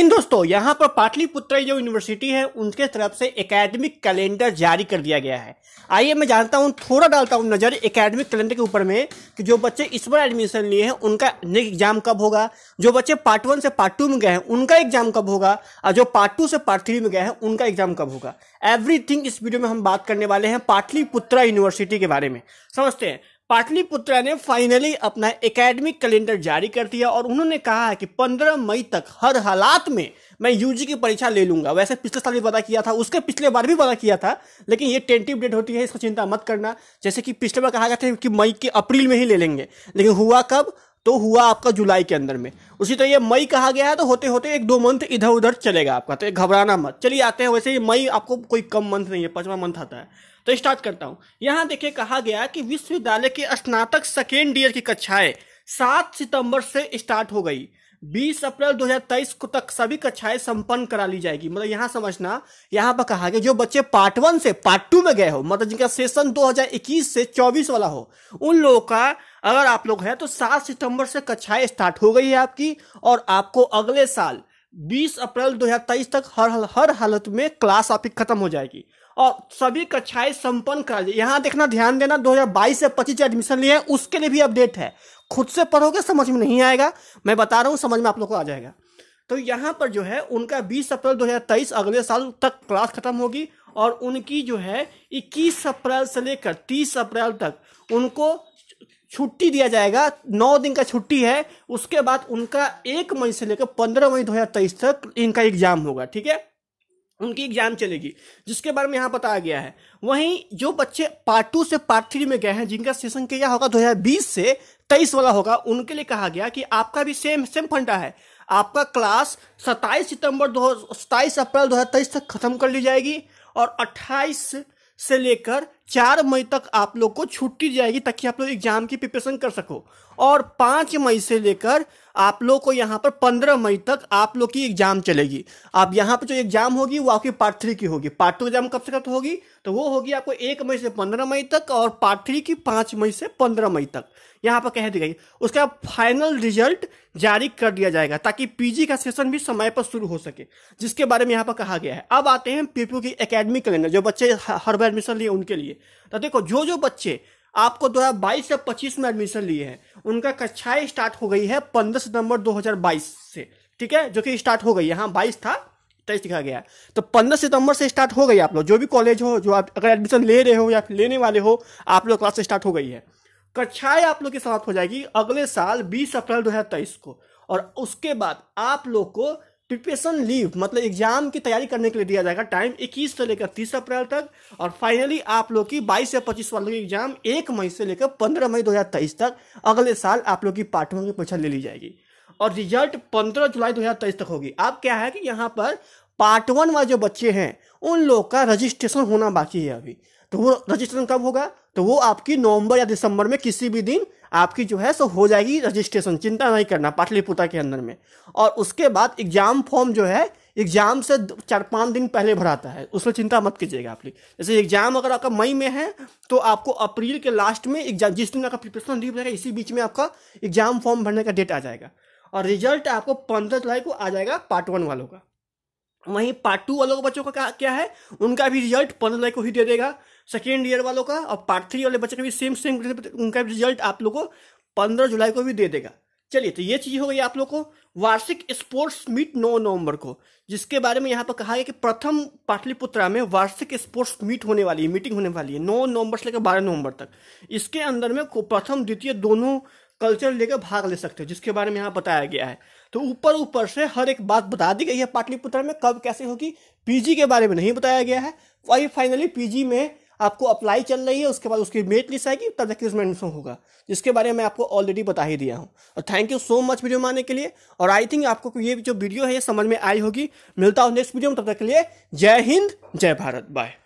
इन दोस्तों यहाँ पर पाटलिपुत्र जो यूनिवर्सिटी है उनके तरफ से एकेडमिक कैलेंडर जारी कर दिया गया है आइए मैं जानता हूँ थोड़ा डालता हूँ नज़र एकेडमिक कैलेंडर के ऊपर में कि जो बच्चे इस बार एडमिशन लिए हैं उनका नेक्स्ट एग्जाम कब होगा जो बच्चे पार्ट वन से पार्ट टू में गए हैं उनका एग्जाम कब होगा और जो पार्ट टू से पार्ट थ्री में गए हैं उनका एग्जाम कब होगा एवरीथिंग इस वीडियो में हम बात करने वाले हैं पाटलिपुत्र यूनिवर्सिटी के बारे में समझते हैं पाटलिपुत्रा ने फाइनली अपना एकेडमिक कैलेंडर जारी कर दिया और उन्होंने कहा है कि 15 मई तक हर हालात में मैं यूजी की परीक्षा ले लूंगा वैसे पिछले साल भी वादा किया था उसके पिछले बार भी वादा किया था लेकिन ये टेंटिव डेट होती है इसका चिंता मत करना जैसे कि पिछले बार कहा गया था कि मई के अप्रैल में ही ले लेंगे लेकिन हुआ कब तो हुआ आपका जुलाई के अंदर में उसी तरह ये मई कहा गया है तो होते होते एक दो मंथ इधर उधर चलेगा आपका तो घबराना मत चलिए आते हैं वैसे ही मई आपको कोई कम मंथ नहीं है पांचवा मंथ आता है तो स्टार्ट करता हूं यहां देखिए कहा गया कि विश्वविद्यालय के स्नातक सेकेंड ईयर की कक्षाएं सात सितंबर से स्टार्ट हो गई 20 अप्रैल 2023 को तक सभी कक्षाएं संपन्न करा ली जाएगी मतलब यहाँ समझना यहाँ पर कहा गया जो बच्चे पार्ट वन से पार्ट टू में गए हो मतलब जिनका सेशन 2021 से 24 वाला हो उन लोगों का अगर आप लोग हैं तो 7 सितंबर से कक्षाएं स्टार्ट हो गई है आपकी और आपको अगले साल 20 अप्रैल 2023 तक हर हर हालत में क्लास आपकी खत्म हो जाएगी और सभी कक्षाएं संपन्न करा दी यहाँ देखना ध्यान देना 2022 से 25 जो एडमिशन लिए हैं उसके लिए भी अपडेट है खुद से पढ़ोगे समझ में नहीं आएगा मैं बता रहा हूँ समझ में आप लोग को आ जाएगा तो यहाँ पर जो है उनका 20 अप्रैल 2023 अगले साल तक क्लास खत्म होगी और उनकी जो है 21 अप्रैल से लेकर 30 अप्रैल तक उनको छुट्टी दिया जाएगा नौ दिन का छुट्टी है उसके बाद उनका एक मई से लेकर पंद्रह मई दो हजार तेईस तक इनका एग्जाम होगा ठीक है उनकी एग्जाम चलेगी जिसके बारे में यहाँ बताया गया है वहीं जो बच्चे पार्ट टू से पार्ट थ्री में गए हैं जिनका सेशन क्या होगा दो हजार बीस से तेईस वाला होगा उनके लिए कहा गया कि आपका भी सेम सेम फंडा है आपका क्लास सत्ताईस सितंबर दो सताईस अप्रैल दो हजार तेईस तक खत्म कर ली जाएगी और अट्ठाईस से लेकर चार मई तक आप लोग को छुट्टी जाएगी ताकि आप लोग एग्जाम की प्रिपरेशन कर सको और पांच मई से लेकर आप लोग को यहाँ पर पंद्रह मई तक आप लोग की एग्जाम चलेगी आप यहाँ पर जो एग्जाम होगी वो आपकी पार्ट थ्री की होगी पार्ट टू एग्जाम कब से कब होगी तो वो होगी आपको एक मई से पंद्रह मई तक और पार्ट थ्री की पाँच मई से पंद्रह मई तक यहाँ पर कह दी गई उसका फाइनल रिजल्ट जारी कर दिया जाएगा ताकि पीजी का सेशन भी समय पर शुरू हो सके जिसके बारे में यहाँ पर कहा गया है अब आते हैं पीपू की अकेडमी कैलेंडर जो बच्चे हर बार एडमिशन लिए उनके लिए तो देखो जो जो बच्चे आपको 2022 से 25 में एडमिशन लिए हैं उनका कक्षाएं स्टार्ट हो गई है 15 सितंबर 2022 से ठीक है जो कि स्टार्ट हो गई है हाँ, बाईस था तेईस दिखा गया तो पंद्रह सितंबर से स्टार्ट हो गई आप लोग जो भी कॉलेज हो जो आप अगर एडमिशन ले रहे हो या फिर लेने वाले हो आप लोग क्लास स्टार्ट हो गई है कक्षाएं आप लोग की समाप्त हो जाएगी अगले साल बीस अप्रैल दो को और उसके बाद आप लोग को प्रिपरेशन लीव मतलब एग्जाम की तैयारी करने के लिए दिया जाएगा टाइम 21 से लेकर 30 अप्रैल तक और फाइनली आप लोग की 22 से 25 वालों की एग्जाम 1 मई से लेकर 15 मई 2023 तक अगले साल आप लोग की वन की परीक्षा ले ली जाएगी और रिजल्ट 15 जुलाई 2023 तक होगी अब क्या है कि यहाँ पर पार्ट वन वाले जो बच्चे हैं उन लोग का रजिस्ट्रेशन होना बाकी है अभी तो वो रजिस्ट्रेशन कब होगा तो वो आपकी नवंबर या दिसंबर में किसी भी दिन आपकी जो है सो हो जाएगी रजिस्ट्रेशन चिंता नहीं करना पाटलिपुत्र के अंदर में और उसके बाद एग्जाम फॉर्म जो है एग्जाम से चार पाँच दिन पहले भराता है उसमें चिंता मत कीजिएगा आप लोग जैसे एग्जाम अगर आपका मई में है तो आपको अप्रैल के लास्ट में एग्जाम जिस दिन आपका प्रिपरेशन लीव रहेगा इसी बीच में आपका एग्जाम फॉर्म भरने का डेट आ जाएगा और रिजल्ट आपको पंद्रह जुलाई को आ जाएगा पार्ट वन वालों का वहीं पार्ट टू वालों के बच्चों का क्या है उनका भी रिजल्ट पंद्रह जुलाई को ही दे देगा सेकेंड ईयर वालों का और पार्ट थ्री वाले बच्चे का भी सेम सेम उनका रिजल्ट आप लोग को पंद्रह जुलाई को भी दे देगा चलिए तो ये चीज़ हो गई आप लोग को वार्षिक स्पोर्ट्स मीट नौ नवंबर को जिसके बारे में यहाँ पर कहा गया कि प्रथम पाटलिपुत्रा में वार्षिक स्पोर्ट्स मीट होने वाली है मीटिंग होने वाली है नौ नवंबर से लेकर बारह नवंबर तक इसके अंदर में प्रथम द्वितीय दोनों कल्चर लेकर भाग ले सकते हैं जिसके बारे में यहाँ बताया गया है तो ऊपर ऊपर से हर एक बात बता दी गई है पाटलिपुत्रा में कब कैसे होगी पीजी के बारे में नहीं बताया गया है वही फाइनली पीजी में आपको अप्लाई चल रही है उसके बाद उसकी मेट लिस्ट आएगी तब जाके उसमें एडमिशन होगा जिसके बारे में आपको ऑलरेडी बता ही दिया हूँ और thank you so much video मानने के लिए और आई थिंक आपको ये जो वीडियो है ये समझ में आई होगी मिलता हूँ नेक्स्ट वीडियो में तब तक के लिए जय हिंद जय भारत बाय